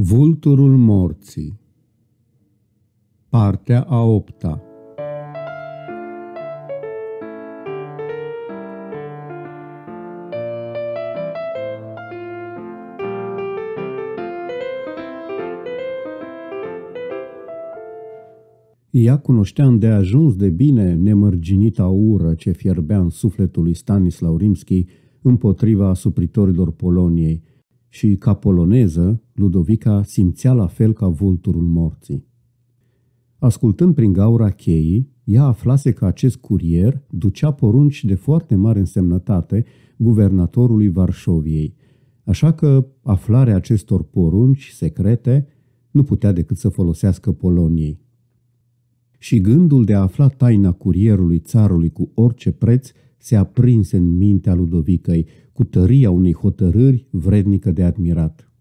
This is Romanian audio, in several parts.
Vulturul morții Partea a opta Ea cunoștea ajuns de bine nemărginita ură ce fierbea în sufletul lui Stanislaw Rimski împotriva asupritorilor Poloniei, și ca poloneză, Ludovica simțea la fel ca vulturul morții. Ascultând prin gaura cheii, ea aflase că acest curier ducea porunci de foarte mare însemnătate guvernatorului Varșoviei, așa că aflarea acestor porunci secrete nu putea decât să folosească Poloniei. Și gândul de a afla taina curierului țarului cu orice preț se aprinse în mintea Ludovicăi cu tăria unei hotărâri vrednică de admirat.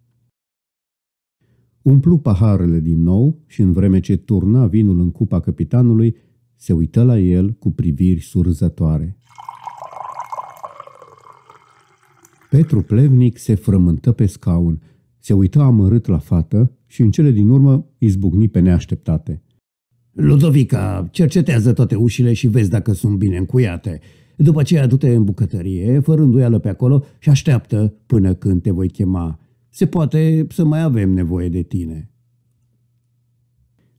Umplu paharele din nou și în vreme ce turna vinul în cupa capitanului, se uită la el cu priviri surzătoare. Petru Plevnic se frământă pe scaun, se uită amărât la fată și în cele din urmă izbucni pe neașteptate. Ludovica, cercetează toate ușile și vezi dacă sunt bine încuiate. După aceea du-te în bucătărie, fără îndoială pe acolo și așteaptă până când te voi chema. Se poate să mai avem nevoie de tine.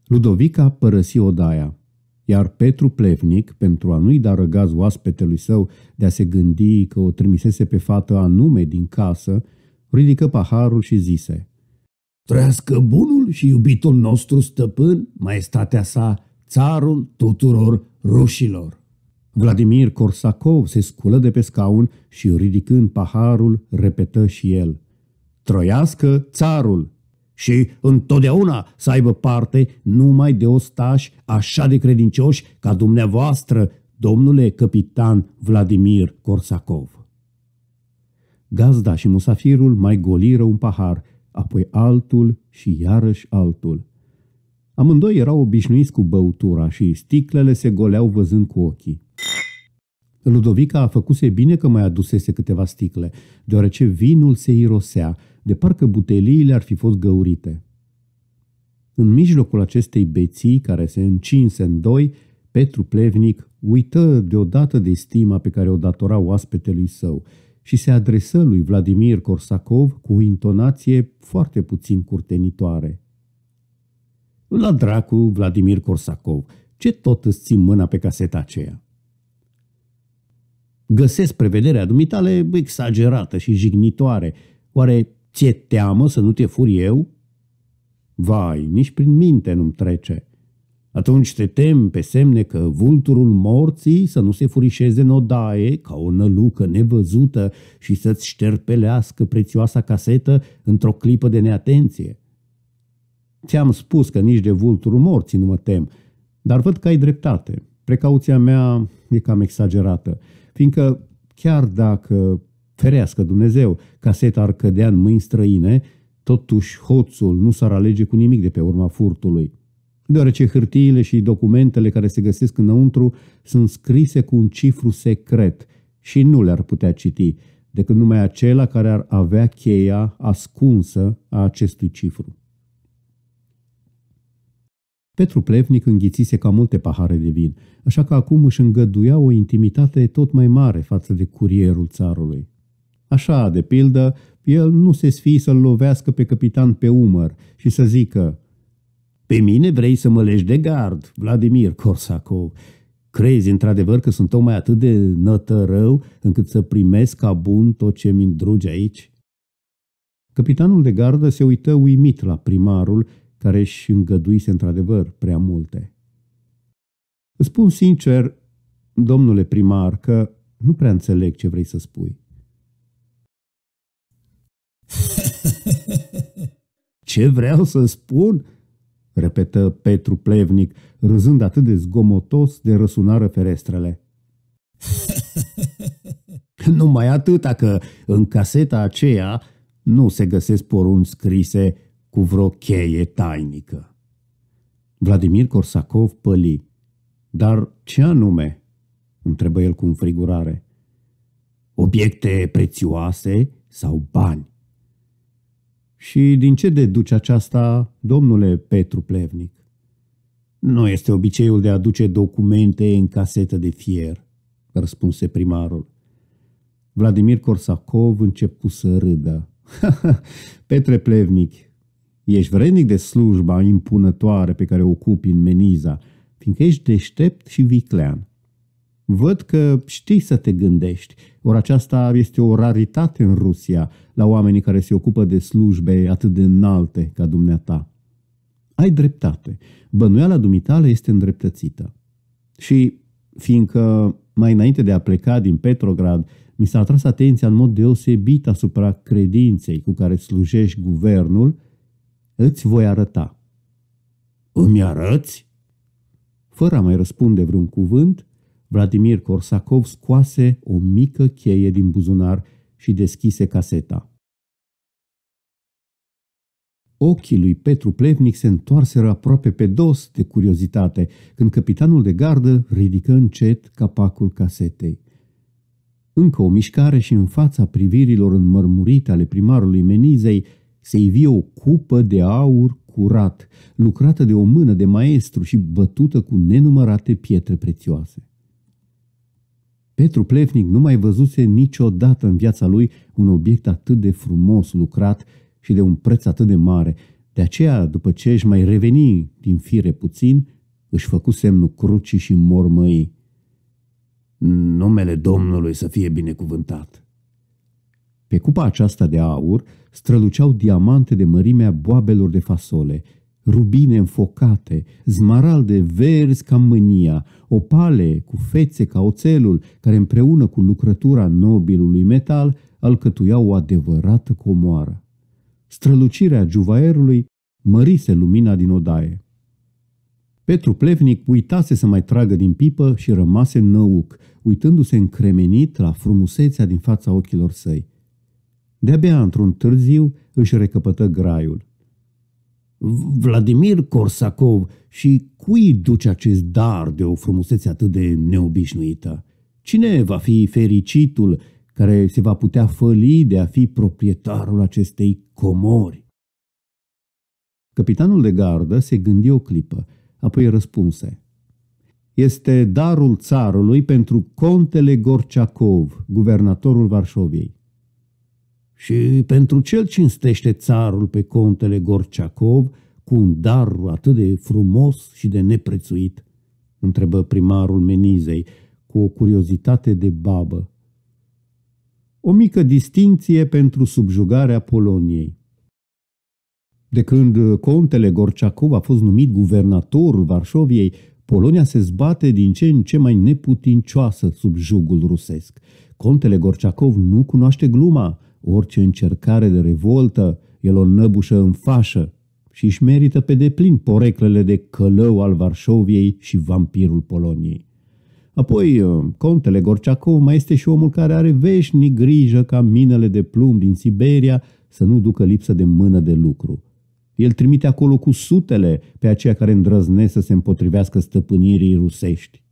Ludovica părăsi odaia, iar Petru Plevnic, pentru a nu-i da răgaz oaspetelui său de a se gândi că o trimisese pe fată anume din casă, ridică paharul și zise Trăiască bunul și iubitul nostru stăpân, maestatea sa, țarul tuturor rușilor! Vladimir Corsacov se sculă de pe scaun și, ridicând paharul, repetă și el. Trăiască țarul! Și întotdeauna să aibă parte numai de ostași așa de credincioși ca dumneavoastră, domnule capitan Vladimir Corsacov. Gazda și musafirul mai goliră un pahar, apoi altul și iarăși altul. Amândoi erau obișnuiți cu băutura și sticlele se goleau văzând cu ochii. Ludovica a făcuse bine că mai adusese câteva sticle, deoarece vinul se irosea, de parcă buteliile ar fi fost găurite. În mijlocul acestei beții care se încinse în doi, Petru Plevnic uită deodată de stima pe care o datora oaspetelui său și se adresă lui Vladimir Corsacov cu o intonație foarte puțin curtenitoare. La dracu, Vladimir Corsacov, ce tot îți ții mâna pe caseta aceea? Găsesc prevederea dumitale exagerată și jignitoare. Oare ți-e teamă să nu te fur eu? Vai, nici prin minte nu-mi trece. Atunci te tem pe semne că vulturul morții să nu se furișeze în odaie ca o nălucă nevăzută și să-ți șterpelească prețioasa casetă într-o clipă de neatenție. Ți-am spus că nici de vulturul morții nu mă tem, dar văd că ai dreptate. Precauția mea e cam exagerată fiindcă chiar dacă ferească Dumnezeu, caseta ar cădea în mâini străine, totuși hoțul nu s-ar alege cu nimic de pe urma furtului, deoarece hârtiile și documentele care se găsesc înăuntru sunt scrise cu un cifru secret și nu le-ar putea citi, decât numai acela care ar avea cheia ascunsă a acestui cifru. Petru Plevnic înghițise ca multe pahare de vin, așa că acum își îngăduia o intimitate tot mai mare față de curierul țarului. Așa, de pildă, el nu se sfii să-l lovească pe capitan pe umăr și să zică Pe mine vrei să mă legi de gard, Vladimir Corsacov. Crezi într-adevăr că sunt tocmai atât de nătărău încât să primesc ca bun tot ce mi ndruge aici?" Capitanul de gardă se uită uimit la primarul care își îngăduise într-adevăr prea multe. Îți spun sincer, domnule primar, că nu prea înțeleg ce vrei să spui. Ce vreau să spun? repetă Petru Plevnic, râzând atât de zgomotos de răsunară ferestrele. Numai atâta că în caseta aceea nu se găsesc porunci scrise cu vreo cheie tainică. Vladimir Corsacov păli. Dar ce anume? întrebă el cu înfrigurare. Obiecte prețioase sau bani? Și din ce deduce aceasta, domnule Petru Plevnic? Nu este obiceiul de a aduce documente în casetă de fier, răspunse primarul. Vladimir Corsacov începu să râdă. Petre Plevnic, Ești vrednic de slujba impunătoare pe care o ocupi în Meniza, fiindcă ești deștept și viclean. Văd că știi să te gândești, ori aceasta este o raritate în Rusia la oamenii care se ocupă de slujbe atât de înalte ca dumneata. Ai dreptate, bănuiala dumitale este îndreptățită. Și fiindcă mai înainte de a pleca din Petrograd, mi s-a atras atenția în mod deosebit asupra credinței cu care slujești guvernul, Îți voi arăta. Îmi arăți? Fără a mai răspunde vreun cuvânt, Vladimir Korsakov scoase o mică cheie din buzunar și deschise caseta. Ochii lui Petru Plevnic se întoarseră aproape pe dos de curiozitate când capitanul de gardă ridică încet capacul casetei. Încă o mișcare și în fața privirilor înmărmurite ale primarului Menizei, se-i o cupă de aur curat, lucrată de o mână de maestru și bătută cu nenumărate pietre prețioase. Petru Plefnic nu mai văzuse niciodată în viața lui un obiect atât de frumos lucrat și de un preț atât de mare. De aceea, după ce își mai reveni din fire puțin, își făcu semnul crucii și mormăi. Numele Domnului să fie binecuvântat! Pe cupa aceasta de aur străluceau diamante de mărimea boabelor de fasole, rubine înfocate, zmaralde verzi ca mânia, opale cu fețe ca oțelul, care împreună cu lucrătura nobilului metal alcătuiau o adevărată comoară. Strălucirea juvaierului mărise lumina din odaie. Petru Plevnic uitase să mai tragă din pipă și rămase năuc, uitându-se încremenit la frumusețea din fața ochilor săi. De-abia într-un târziu își recăpătă graiul. Vladimir Korsakov și cui duce acest dar de o frumusețe atât de neobișnuită? Cine va fi fericitul care se va putea făli de a fi proprietarul acestei comori? Capitanul de gardă se gândi o clipă, apoi răspunse. Este darul țarului pentru contele Gorciacov, guvernatorul Varșoviei. Și pentru ce cinstește țarul pe contele Gorciacov cu un dar atât de frumos și de neprețuit? întrebă primarul Menizei cu o curiozitate de babă. O mică distinție pentru subjugarea Poloniei. De când contele Gorciacov a fost numit guvernatorul Varșoviei, Polonia se zbate din ce în ce mai neputincioasă sub jugul rusesc. Contele Gorciacov nu cunoaște gluma, Orice încercare de revoltă el o năbușă în fașă și își merită pe deplin poreclele de călău al Varșoviei și vampirul Poloniei. Apoi, uh, contele Gorciacov mai este și omul care are veșnic grijă ca minele de plumb din Siberia să nu ducă lipsă de mână de lucru. El trimite acolo cu sutele pe aceia care îndrăznesc să se împotrivească stăpânirii rusești.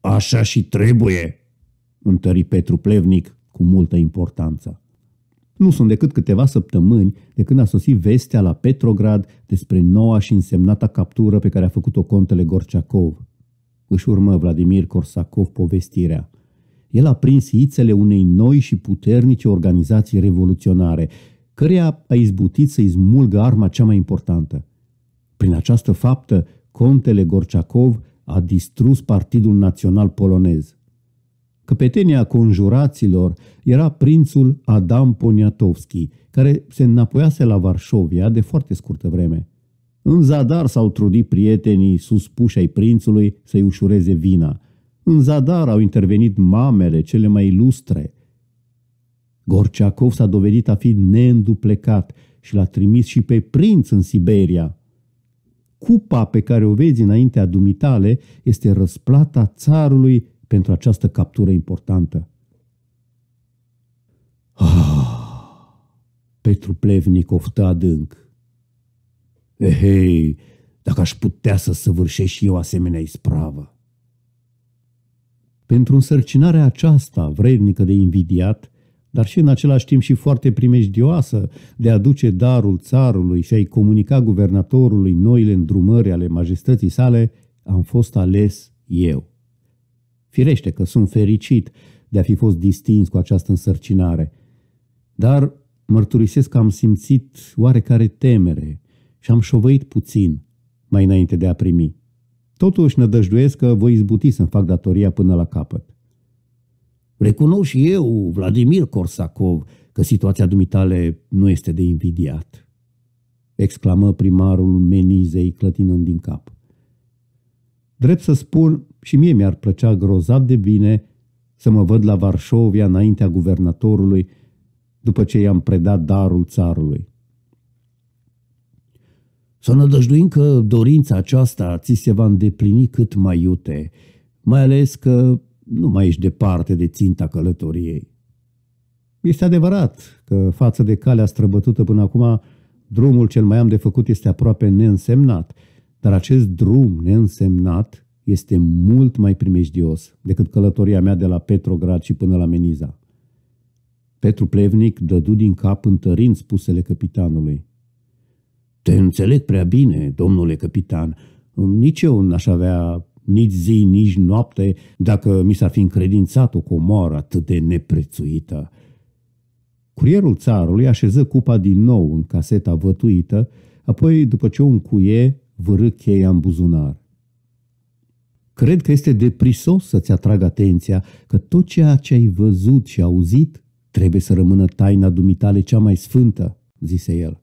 Așa și trebuie, întări Petru Plevnic, cu multă importanță. Nu sunt decât câteva săptămâni de când a sosit vestea la Petrograd despre noua și însemnata captură pe care a făcut-o contele Gorciacov. Își urmă Vladimir Korsakov povestirea. El a prins ițele unei noi și puternice organizații revoluționare, căreia a izbutit să-i smulgă arma cea mai importantă. Prin această faptă, contele Gorciacov a distrus Partidul Național Polonez. Căpetenia conjuraților era prințul Adam Poniatowski, care se înapoiase la Varșovia de foarte scurtă vreme. În zadar s-au trudit prietenii suspuși ai prințului să-i ușureze vina. În zadar au intervenit mamele cele mai ilustre. Gorciacov s-a dovedit a fi neînduplecat și l-a trimis și pe prinț în Siberia. Cupa pe care o vezi înaintea dumitale este răsplata țarului pentru această captură importantă. Ah, Petru Plevnic oftă adânc. Ehei, eh, dacă aș putea să săvârșesc și eu asemenea ispravă. Pentru însărcinarea aceasta, vrednică de invidiat, dar și în același timp și foarte primejdioasă de a duce darul țarului și a-i comunica guvernatorului noile îndrumări ale majestății sale, am fost ales eu. Firește că sunt fericit de a fi fost distins cu această însărcinare, dar mărturisesc că am simțit oarecare temere și am șovăit puțin mai înainte de a primi. Totuși nădăjduiesc că voi izbuti să-mi fac datoria până la capăt. Recunosc și eu, Vladimir Corsacov, că situația dumitale nu este de invidiat, exclamă primarul Menizei clătinând din cap. Drept să spun, și mie mi-ar plăcea grozav de bine să mă văd la Varșovia înaintea guvernatorului după ce i-am predat darul țarului. Să nădăjduim că dorința aceasta ți se va îndeplini cât mai iute, mai ales că nu mai ești departe de ținta călătoriei. Este adevărat că față de calea străbătută până acum, drumul cel mai am de făcut este aproape neînsemnat, dar acest drum neînsemnat este mult mai primejdios decât călătoria mea de la Petrograd și până la Meniza. Petru Plevnic dădu din cap întărind spusele capitanului. Te înțeleg prea bine, domnule capitan. Nici eu n-aș avea nici zi, nici noapte, dacă mi s-ar fi încredințat o comoară atât de neprețuită. Curierul țarului așeză cupa din nou în caseta vătuită, apoi, după ce o încuie, vârâ cheia în buzunar. Cred că este deprisos să-ți atrag atenția că tot ceea ce ai văzut și auzit trebuie să rămână taina dumitale cea mai sfântă, zise el.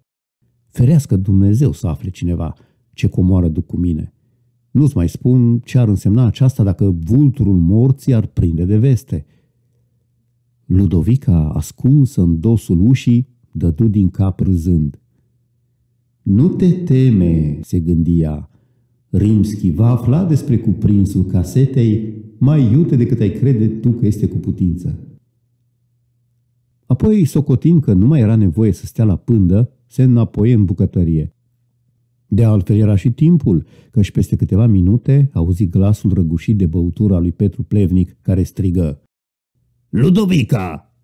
Ferească Dumnezeu să afle cineva ce comoară duc cu mine. Nu-ți mai spun ce ar însemna aceasta dacă vulturul morții ar prinde de veste. Ludovica, ascunsă în dosul ușii, dădu din cap râzând. Nu te teme, se gândia, Rimski va afla despre cuprinsul casetei mai iute decât ai crede tu că este cu putință. Apoi, socotind că nu mai era nevoie să stea la pândă, se înapoie în bucătărie. De altfel era și timpul, căci peste câteva minute auzi glasul răgușit de băutura lui Petru Plevnic, care strigă Ludovica!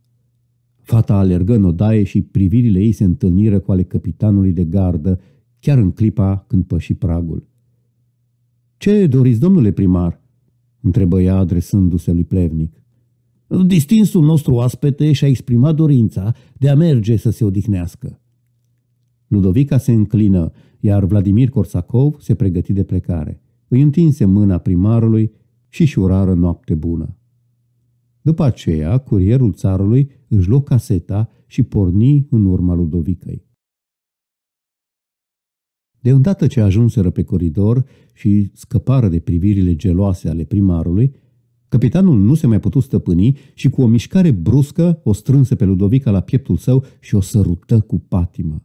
Fata alergă în odaie și privirile ei se întâlniră cu ale capitanului de gardă, chiar în clipa când păși pragul. Ce doriți, domnule primar?" întrebă ea adresându-se lui Plevnic. Distinsul nostru aspete și-a exprimat dorința de a merge să se odihnească. Ludovica se înclină, iar Vladimir Corsacov se pregăti de plecare. Îi întinse mâna primarului și și urară noapte bună. După aceea, curierul țarului își luă caseta și porni în urma Ludovicăi. De îndată ce ajunseră pe coridor și scăpară de privirile geloase ale primarului, capitanul nu se mai putu stăpâni și cu o mișcare bruscă o strânse pe Ludovica la pieptul său și o sărută cu patimă.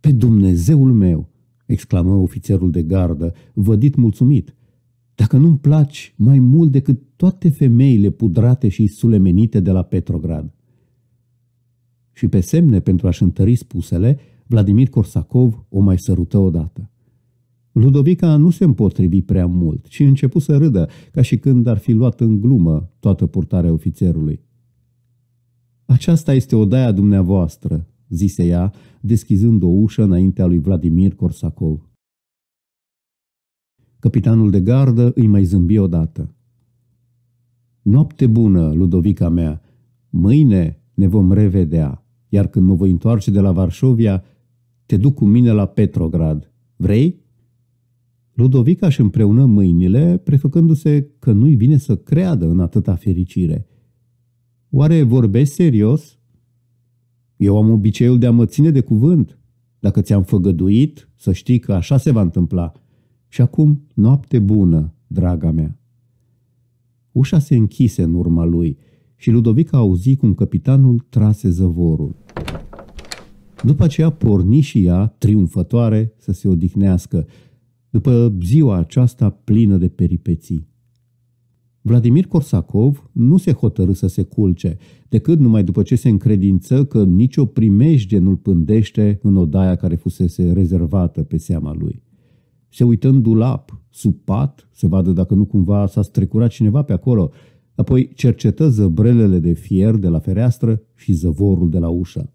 Pe Dumnezeul meu!" exclamă ofițerul de gardă, vădit mulțumit. Dacă nu-mi placi mai mult decât toate femeile pudrate și sulemenite de la Petrograd. Și pe semne pentru a-și întări spusele, Vladimir Corsacov o mai sărută odată. Ludovica nu se împotrivi prea mult și începu să râdă, ca și când ar fi luat în glumă toată purtarea ofițerului. Aceasta este odaia dumneavoastră," zise ea, deschizând o ușă înaintea lui Vladimir Corsacov. Capitanul de gardă îi mai zâmbi odată. Noapte bună, Ludovica mea! Mâine ne vom revedea, iar când mă voi întoarce de la Varșovia, te duc cu mine la Petrograd. Vrei? Ludovica își împreună mâinile, prefăcându-se că nu-i vine să creadă în atâta fericire. Oare vorbești serios? Eu am obiceiul de a mă ține de cuvânt. Dacă ți-am făgăduit, să știi că așa se va întâmpla. Și acum, noapte bună, draga mea. Ușa se închise în urma lui și Ludovica auzi cum capitanul trase zăvorul. După aceea porni și ea, triumfătoare, să se odihnească, după ziua aceasta plină de peripeții. Vladimir Korsakov nu se hotărâ să se culce, decât numai după ce se încredință că nicio primejde nu-l pândește în odaia care fusese rezervată pe seama lui. Se uită în dulap, sub pat, să vadă dacă nu cumva s-a strecurat cineva pe acolo, apoi cercetă zăbrelele de fier de la fereastră și zăvorul de la ușă.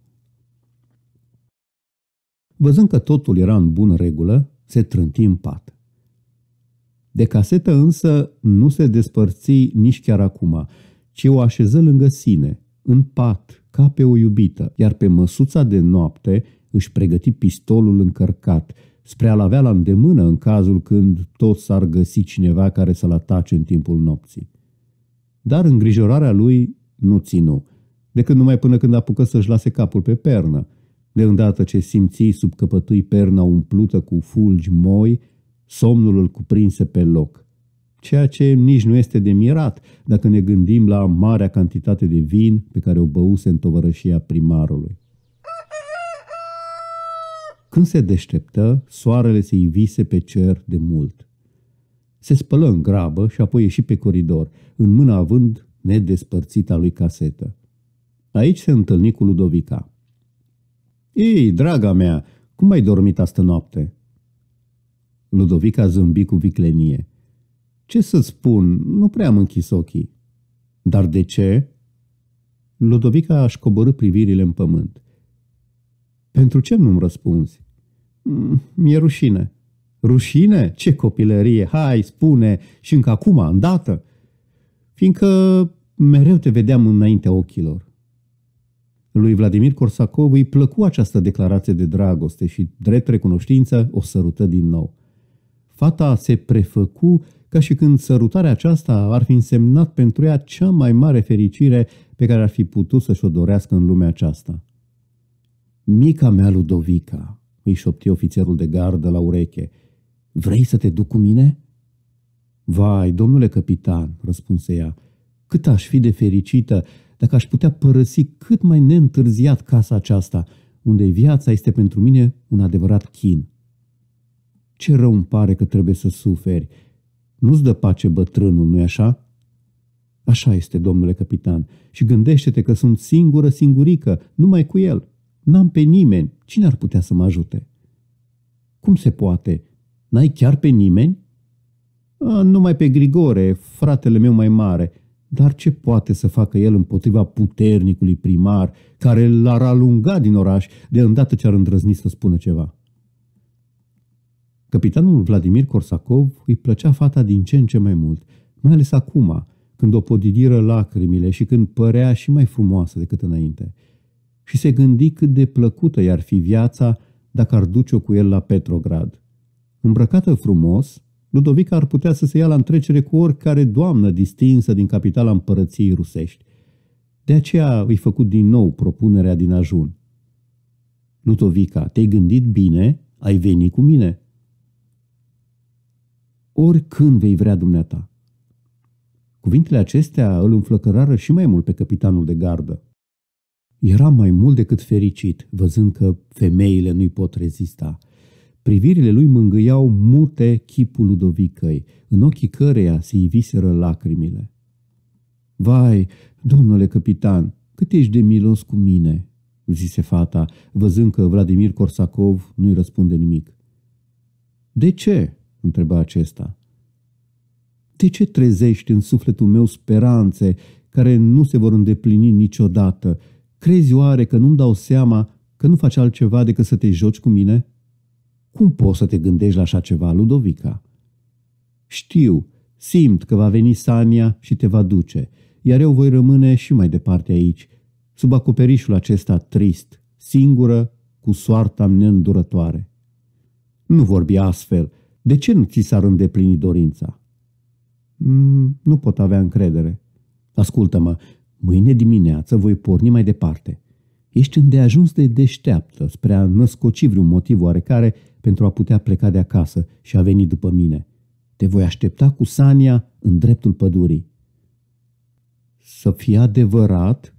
Văzând că totul era în bună regulă, se trânti în pat. De casetă însă nu se despărți nici chiar acum, ci o așeză lângă sine, în pat, ca pe o iubită, iar pe măsuța de noapte își pregăti pistolul încărcat, spre a-l avea la îndemână în cazul când tot s-ar găsi cineva care să-l atace în timpul nopții. Dar îngrijorarea lui nu ținu, decât numai până când apucă să-și lase capul pe pernă, de îndată ce simți sub căpătui perna umplută cu fulgi moi, somnul îl cuprinse pe loc. Ceea ce nici nu este de mirat dacă ne gândim la marea cantitate de vin pe care o băuse în tovărășia primarului. Când se deșteptă, soarele se ivise pe cer de mult. Se spălă în grabă și apoi ieși pe coridor, în mână având nedespărțita lui casetă. Aici se întâlni cu Ludovica. Ei, draga mea, cum ai dormit astă noapte?" Ludovica zâmbi cu viclenie. Ce să spun, nu prea am închis ochii." Dar de ce?" Ludovica aș coborâ privirile în pământ. Pentru ce nu-mi răspunzi?" Mm, mi-e rușine." Rușine? Ce copilărie! Hai, spune! Și încă acum, îndată!" Fiindcă mereu te vedeam înaintea ochilor. Lui Vladimir Corsacov îi plăcu această declarație de dragoste și, drept recunoștință, o sărută din nou. Fata se prefăcu ca și când sărutarea aceasta ar fi însemnat pentru ea cea mai mare fericire pe care ar fi putut să-și o dorească în lumea aceasta. Mica mea, Ludovica, îi șopti ofițerul de gardă la ureche, vrei să te duc cu mine? Vai, domnule capitan, răspunse ea, cât aș fi de fericită dacă aș putea părăsi cât mai neîntârziat casa aceasta, unde viața este pentru mine un adevărat chin. Ce rău îmi pare că trebuie să suferi. Nu-ți dă pace bătrânul, nu-i așa? Așa este, domnule capitan, și gândește-te că sunt singură, singurică, numai cu el. N-am pe nimeni. Cine ar putea să mă ajute? Cum se poate? N-ai chiar pe nimeni? A, numai pe Grigore, fratele meu mai mare. Dar ce poate să facă el împotriva puternicului primar, care l-ar alunga din oraș de îndată ce ar îndrăzni să spună ceva? Capitanul Vladimir Corsacov îi plăcea fata din ce în ce mai mult, mai ales acum, când o podidiră lacrimile și când părea și mai frumoasă decât înainte. Și se gândi cât de plăcută i-ar fi viața dacă ar duce-o cu el la Petrograd. Îmbrăcată frumos, Ludovica ar putea să se ia la întrecere cu oricare doamnă distinsă din capitala împărăției rusești. De aceea îi făcut din nou propunerea din ajun. Ludovica, te-ai gândit bine? Ai venit cu mine? Oricând vei vrea dumneata. Cuvintele acestea îl înflăcărară și mai mult pe capitanul de gardă. Era mai mult decât fericit, văzând că femeile nu-i pot rezista – Privirile lui mângâiau mute chipul Ludovicăi, în ochii căreia se iviseră lacrimile. Vai, domnule capitan, cât ești de milos cu mine!" zise fata, văzând că Vladimir Corsacov nu-i răspunde nimic. De ce?" întreba acesta. De ce trezești în sufletul meu speranțe care nu se vor îndeplini niciodată? Crezi oare că nu-mi dau seama că nu faci altceva decât să te joci cu mine?" Cum poți să te gândești la așa ceva, Ludovica? Știu, simt că va veni Sania și te va duce, iar eu voi rămâne și mai departe aici, sub acoperișul acesta trist, singură, cu soarta neîndurătoare. Nu vorbi astfel. De ce nu ți s-ar îndeplini dorința? Mm, nu pot avea încredere. Ascultă-mă, mâine dimineață voi porni mai departe. Ești îndeajuns de deșteaptă spre a născoci vreun motiv oarecare pentru a putea pleca de acasă și a veni după mine. Te voi aștepta cu Sania în dreptul pădurii. Să fie adevărat?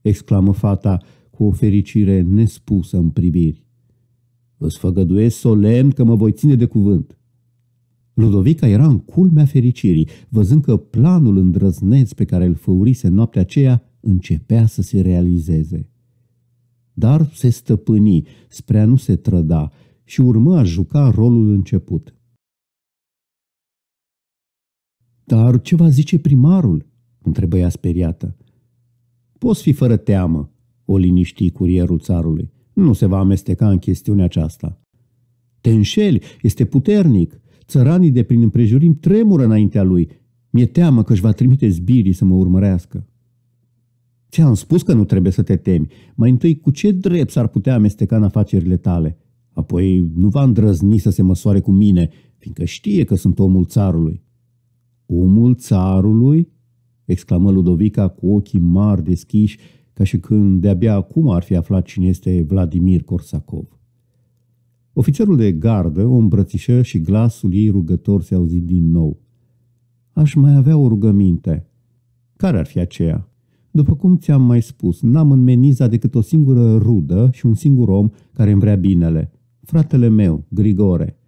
exclamă fata cu o fericire nespusă în priviri. Îți făgăduiesc solemn că mă voi ține de cuvânt. Ludovica era în culmea fericirii, văzând că planul îndrăzneț pe care îl făurise noaptea aceea începea să se realizeze dar se stăpâni spre a nu se trăda și urmă a juca rolul început. Dar ce va zice primarul? întrebă ea speriată. Poți fi fără teamă, o liniști curierul țarului. Nu se va amesteca în chestiunea aceasta. Te înșeli, este puternic. Țăranii de prin împrejurim tremură înaintea lui. Mi-e teamă că își va trimite zbirii să mă urmărească. Ți-am spus că nu trebuie să te temi. Mai întâi, cu ce drept s-ar putea amesteca în afacerile tale? Apoi, nu va îndrăzni să se măsoare cu mine, fiindcă știe că sunt omul țarului. Omul țarului? exclamă Ludovica cu ochii mari deschiși, ca și când de-abia acum ar fi aflat cine este Vladimir Korsakov. Ofițerul de gardă o îmbrățișă și glasul ei rugător se auzi din nou. Aș mai avea o rugăminte. Care ar fi aceea? După cum ți-am mai spus, n-am în meniza decât o singură rudă și un singur om care îmi vrea binele. Fratele meu, Grigore.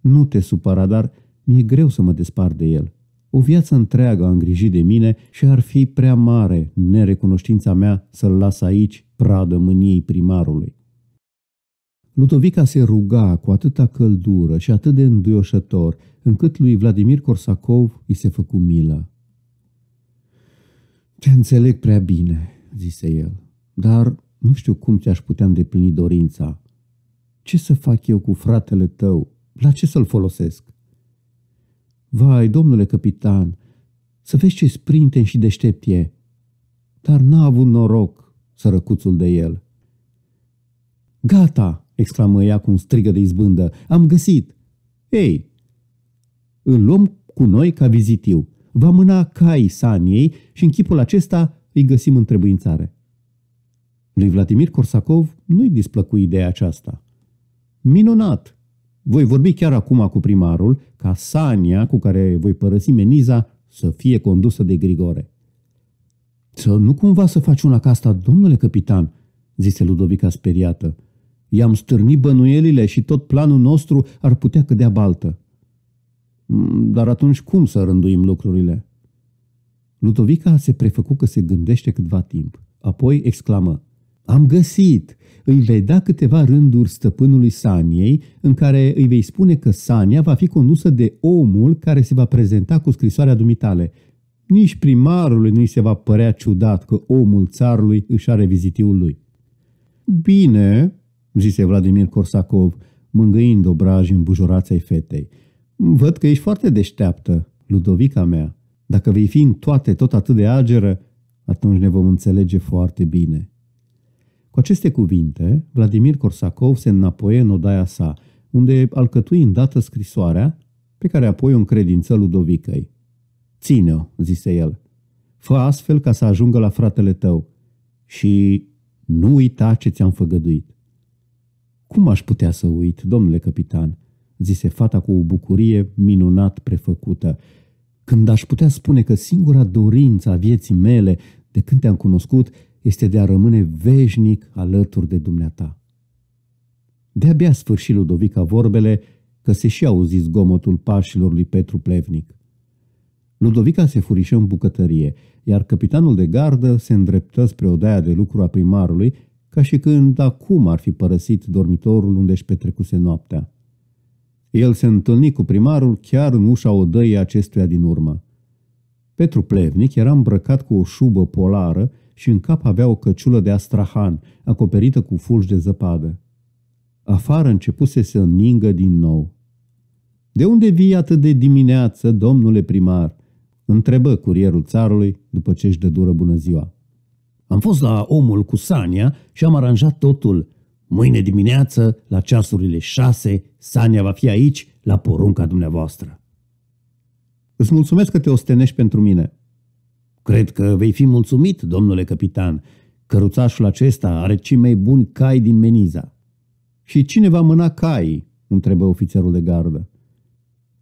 Nu te supăra, dar mi-e greu să mă despart de el. O viață întreagă a îngrijit de mine și ar fi prea mare nerecunoștința mea să-l las aici, pradă mâniei primarului. Ludovica se ruga cu atâta căldură și atât de înduioșător, încât lui Vladimir Corsacov îi se făcu milă. Te înțeleg prea bine, zise el, dar nu știu cum ți-aș putea îndeplini dorința. Ce să fac eu cu fratele tău? La ce să-l folosesc? Vai, domnule capitan, să vezi ce sprinten și deșteptie! Dar n-a avut noroc, sărăcuțul de el. Gata, exclamă ea cu un strigă de izbândă, am găsit. Ei, îl luăm cu noi ca vizitiu va mâna cai Saniei și în chipul acesta îi găsim întrebuințare. Lui Vladimir Corsacov nu-i displăcu ideea aceasta. Minunat! Voi vorbi chiar acum cu primarul ca Sania, cu care voi părăsi Meniza, să fie condusă de Grigore. Să nu cumva să faci una ca asta, domnule capitan, zise Ludovica speriată. I-am stârnit bănuielile și tot planul nostru ar putea cădea baltă. Mm, dar atunci cum să rânduim lucrurile? Ludovica se prefăcu că se gândește câtva timp. Apoi exclamă, Am găsit! Îi vei da câteva rânduri stăpânului Saniei, în care îi vei spune că Sania va fi condusă de omul care se va prezenta cu scrisoarea dumitale. Nici primarului nu-i se va părea ciudat că omul țarului își are vizitiul lui. Bine, zise Vladimir Corsacov, mângâind obraji în bujoraței fetei. Văd că ești foarte deșteaptă, Ludovica mea. Dacă vei fi în toate tot atât de ageră, atunci ne vom înțelege foarte bine. Cu aceste cuvinte, Vladimir Korsakov se înapoie în odaia sa, unde alcătui îndată scrisoarea, pe care apoi o încredință Ludovicăi. Ține-o, zise el. Fă astfel ca să ajungă la fratele tău. Și nu uita ce ți-am făgăduit. Cum aș putea să uit, domnule capitan? zise fata cu o bucurie minunat prefăcută, când aș putea spune că singura dorință a vieții mele de când te-am cunoscut este de a rămâne veșnic alături de dumneata. De-abia sfârși Ludovica vorbele că se și auzi zgomotul pașilor lui Petru Plevnic. Ludovica se furișă în bucătărie, iar capitanul de gardă se îndreptă spre odaia de lucru a primarului, ca și când acum ar fi părăsit dormitorul unde își petrecuse noaptea. El se întâlni cu primarul chiar în ușa odăiei acestuia din urmă. Petru Plevnic era îmbrăcat cu o șubă polară și în cap avea o căciulă de astrahan, acoperită cu fulgi de zăpadă. Afară începuse să ningă din nou. De unde vii atât de dimineață, domnule primar?" întrebă curierul țarului după ce își dă dură bună ziua. Am fost la omul cu Sania și am aranjat totul. Mâine dimineață, la ceasurile șase, Sania va fi aici, la porunca dumneavoastră. Îți mulțumesc că te ostenești pentru mine. Cred că vei fi mulțumit, domnule capitan. Căruțașul acesta are cei mai buni cai din Meniza. Și cine va mâna cai? întrebă ofițerul de gardă.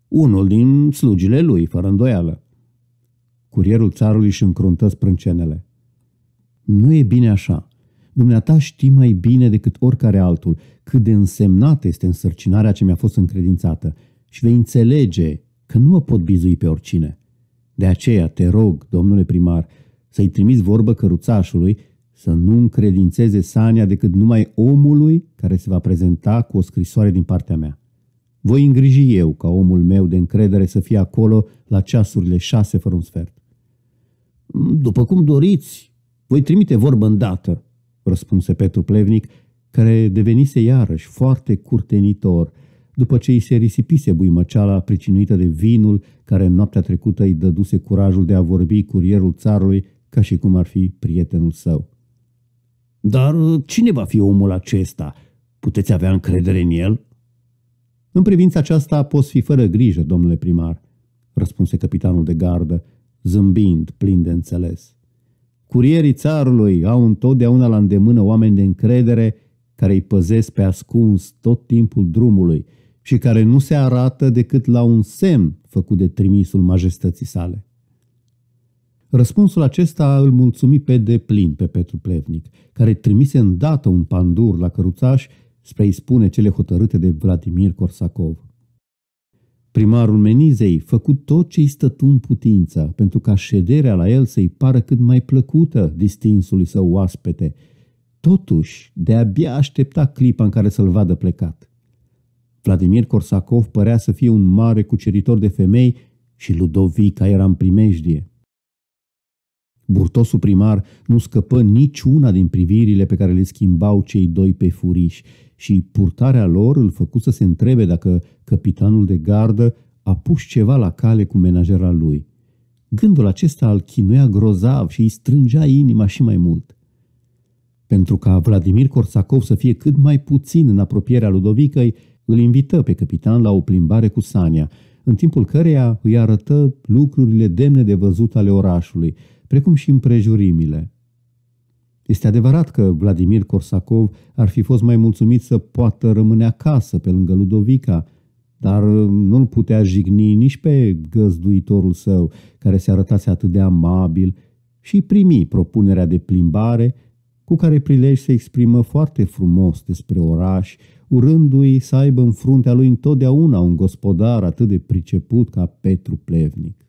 Unul din slugile lui, fără îndoială. Curierul țarului își încruntă sprâncenele. Nu e bine așa. Dumneata știi mai bine decât oricare altul cât de însemnată este însărcinarea ce mi-a fost încredințată și vei înțelege că nu mă pot bizui pe oricine. De aceea te rog, domnule primar, să-i trimiți vorbă căruțașului să nu încredințeze Sania decât numai omului care se va prezenta cu o scrisoare din partea mea. Voi îngriji eu ca omul meu de încredere să fie acolo la ceasurile șase fără un sfert. După cum doriți, voi trimite vorbă îndată, răspunse Petru Plevnic, care devenise iarăși foarte curtenitor, după ce îi se risipise buimăceala pricinuită de vinul care în noaptea trecută îi dăduse curajul de a vorbi curierul țarului ca și cum ar fi prietenul său. Dar cine va fi omul acesta? Puteți avea încredere în el?" În privința aceasta poți fi fără grijă, domnule primar," răspunse capitanul de gardă, zâmbind plin de înțeles. Curierii țarului au întotdeauna la îndemână oameni de încredere care îi păzesc pe ascuns tot timpul drumului și care nu se arată decât la un semn făcut de trimisul majestății sale. Răspunsul acesta îl mulțumi pe deplin pe Petru Plevnic, care trimise îndată un pandur la căruțaș spre îi spune cele hotărâte de Vladimir Corsacov. Primarul Menizei făcut tot ce-i stătu în putință, pentru ca șederea la el să-i pară cât mai plăcută distinsului său oaspete. Totuși, de-abia aștepta clipa în care să-l vadă plecat. Vladimir Corsacov părea să fie un mare cuceritor de femei și Ludovica era în primejdie. Burtosul primar nu scăpă niciuna din privirile pe care le schimbau cei doi pe furiși și purtarea lor îl făcu să se întrebe dacă capitanul de gardă a pus ceva la cale cu menajera lui. Gândul acesta îl chinuia grozav și îi strângea inima și mai mult. Pentru ca Vladimir Corsacov să fie cât mai puțin în apropierea Ludovicăi, îl invită pe capitan la o plimbare cu Sania, în timpul căreia îi arătă lucrurile demne de văzut ale orașului, precum și împrejurimile. Este adevărat că Vladimir Corsacov ar fi fost mai mulțumit să poată rămâne acasă pe lângă Ludovica, dar um, nu-l putea jigni nici pe găzduitorul său, care se arătase atât de amabil și primi propunerea de plimbare, cu care prilej se exprimă foarte frumos despre oraș, urându-i să aibă în fruntea lui întotdeauna un gospodar atât de priceput ca Petru Plevnic.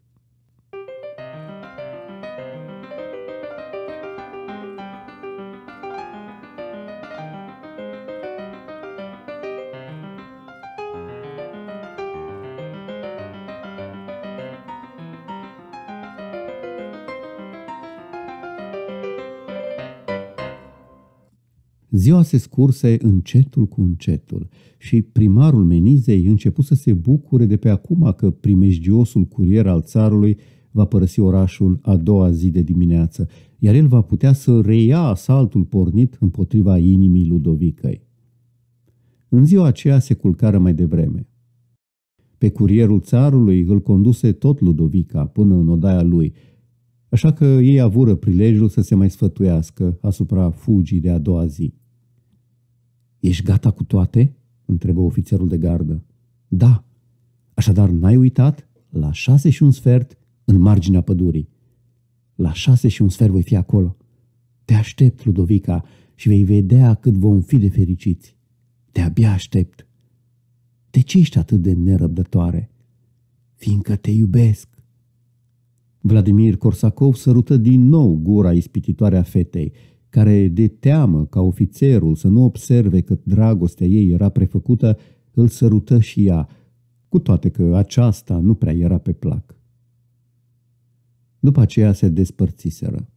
Ziua se scurse încetul cu încetul și primarul Menizei început să se bucure de pe acum că primejdiosul curier al țarului va părăsi orașul a doua zi de dimineață, iar el va putea să reia asaltul pornit împotriva inimii Ludovicăi. În ziua aceea se culcară mai devreme. Pe curierul țarului îl conduse tot Ludovica până în odaia lui, așa că ei avură prilejul să se mai sfătuiască asupra fugii de a doua zi. Ești gata cu toate?" întrebă ofițerul de gardă. Da. Așadar, n-ai uitat? La șase și un sfert, în marginea pădurii. La șase și un sfert voi fi acolo. Te aștept, Ludovica, și vei vedea cât vom fi de fericiți. Te-abia aștept. De ce ești atât de nerăbdătoare? Fiindcă te iubesc. Vladimir Corsacov sărută din nou gura ispititoare a fetei care, de teamă ca ofițerul să nu observe că dragostea ei era prefăcută, îl sărută și ea, cu toate că aceasta nu prea era pe plac. După aceea se despărțiseră.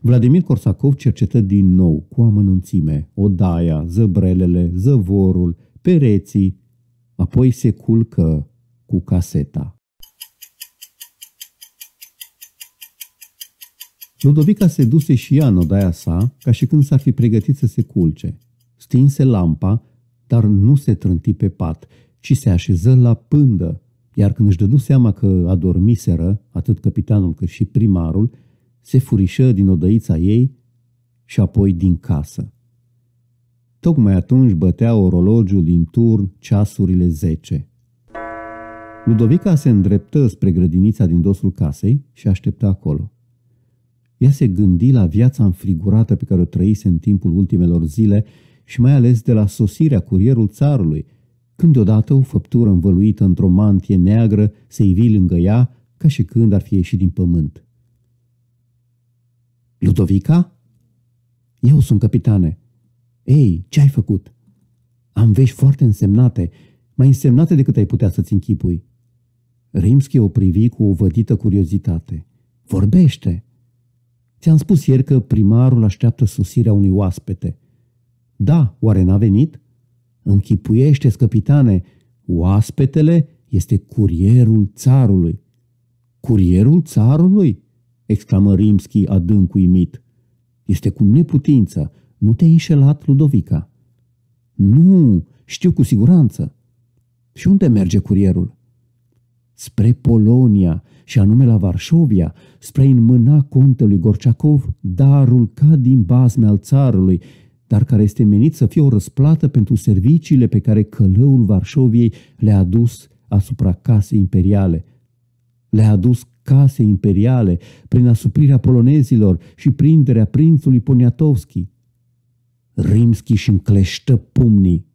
Vladimir Corsacov cercetă din nou, cu amănunțime, odaia, zăbrelele, zăvorul, pereții, apoi se culcă cu caseta. Ludovica se duse și ea în odaia sa, ca și când s-ar fi pregătit să se culce. Stinse lampa, dar nu se trânti pe pat, ci se așeză la pândă, iar când își dădu seama că adormiseră, atât capitanul cât și primarul, se furișă din odăița ei și apoi din casă. Tocmai atunci bătea orologiul din turn ceasurile zece. Ludovica se îndreptă spre grădinița din dosul casei și aștepta acolo. Ea se gândi la viața înfrigurată pe care o trăise în timpul ultimelor zile și mai ales de la sosirea curierul țarului, când deodată o făptură învăluită într-o mantie neagră se ivi lângă ea ca și când ar fi ieșit din pământ. Ludovica? Eu sunt capitane. Ei, ce ai făcut? Am vești foarte însemnate, mai însemnate decât ai putea să-ți închipui. Rimski o privi cu o vădită curiozitate. Vorbește! Ți-am spus ieri că primarul așteaptă sosirea unui oaspete. Da, oare n-a venit? Închipuiește-ți, capitane, oaspetele este curierul țarului. Curierul țarului? exclamă Rimski adânc uimit. Este cu neputință. Nu te-ai înșelat, Ludovica? Nu, știu cu siguranță. Și unde merge curierul? Spre Polonia, și anume la Varșovia, spre a înmâna contelui Gorciacov darul ca din basme al țarului, dar care este menit să fie o răsplată pentru serviciile pe care călăul Varșoviei le-a adus asupra casei imperiale. Le-a adus case imperiale prin asuprirea polonezilor și prinderea prințului Poniatowski. Rimski și încleștă pumnii